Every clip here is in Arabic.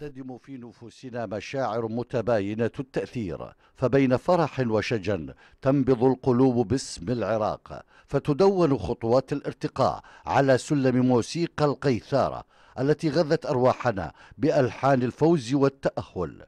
تحتدم في نفوسنا مشاعر متباينة التأثير فبين فرح وشجن تنبض القلوب باسم العراق فتدون خطوات الارتقاء على سلم موسيقى القيثارة التي غذت أرواحنا بألحان الفوز والتأهل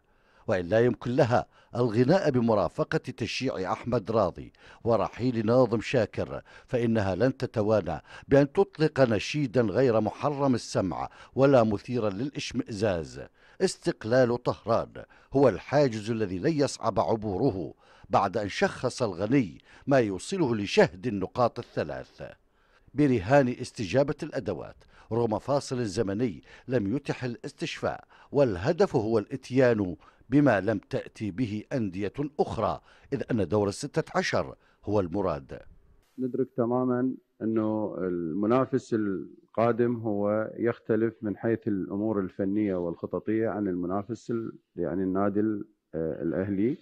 وإن لا يمكن لها الغناء بمرافقة تشييع أحمد راضي ورحيل ناظم شاكر فإنها لن تتوانى بأن تطلق نشيدا غير محرم السمع ولا مثيرا للإشمئزاز استقلال طهران هو الحاجز الذي لن يصعب عبوره بعد أن شخص الغني ما يوصله لشهد النقاط الثلاث برهان استجابة الأدوات رغم فاصل زمني لم يتح الاستشفاء والهدف هو الاتيان بما لم تأتي به أندية أخرى إذ أن دور الستة عشر هو المراد ندرك تماما انه المنافس القادم هو يختلف من حيث الامور الفنيه والخططيه عن المنافس يعني النادي الاهلي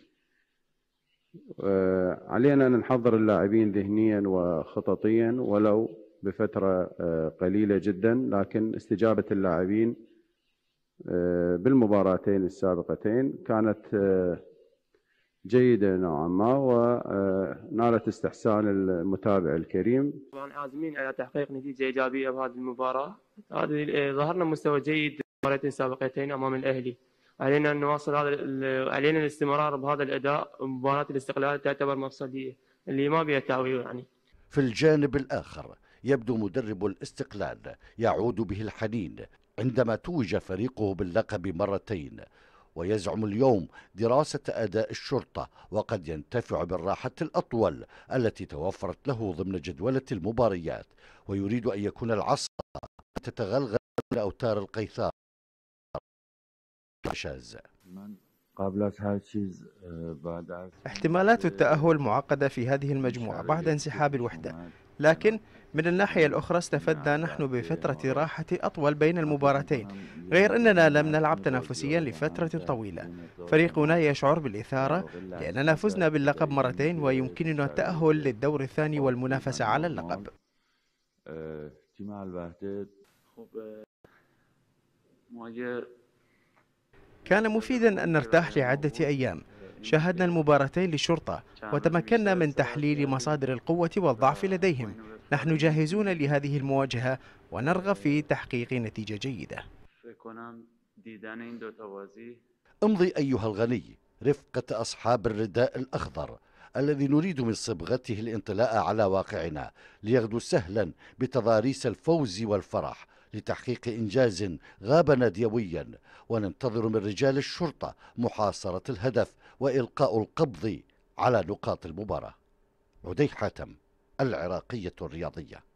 آه، علينا ان نحضر اللاعبين ذهنيا وخططيا ولو بفتره آه، قليله جدا لكن استجابه اللاعبين آه، بالمباراتين السابقتين كانت جيدة نوعا ما ونالت آه، استحسان المتابع الكريم طبعا عازمين على تحقيق نتيجة إيجابية بهذه المباراة هذه آه، ظهرنا مستوى جيد مباراتين سابقتين أمام الأهلي علينا أن نواصل هذا علينا الاستمرار بهذا الأداء مباراة الاستقلال تعتبر مفصلية اللي ما بها تعويض يعني في الجانب الآخر يبدو مدرب الاستقلال يعود به الحنين عندما توج فريقه باللقب مرتين ويزعم اليوم دراسة أداء الشرطة وقد ينتفع بالراحة الأطول التي توفرت له ضمن جدولة المباريات ويريد أن يكون العصا تتغلغل أوتار القيثار آه، احتمالات التأهل معقدة في هذه المجموعة بعد انسحاب الوحدة لكن من الناحية الأخرى استفدنا نحن بفترة راحة أطول بين المباراتين غير أننا لم نلعب تنافسيا لفترة طويلة فريقنا يشعر بالإثارة لأننا فزنا باللقب مرتين ويمكننا التأهل للدور الثاني والمنافسة على اللقب كان مفيدا أن نرتاح لعدة أيام شاهدنا المباراتين للشرطة وتمكنا من تحليل يعني مصادر القوة والضعف لديهم نحن جاهزون لهذه المواجهة ونرغب في تحقيق نتيجة جيدة امضي أيها الغني رفقة أصحاب الرداء الأخضر الذي نريد من صبغته الانطلاء على واقعنا ليغدو سهلا بتضاريس الفوز والفرح لتحقيق إنجاز غاب ناديويا وننتظر من رجال الشرطة محاصرة الهدف وإلقاء القبض على نقاط المباراة عدي حاتم العراقية الرياضية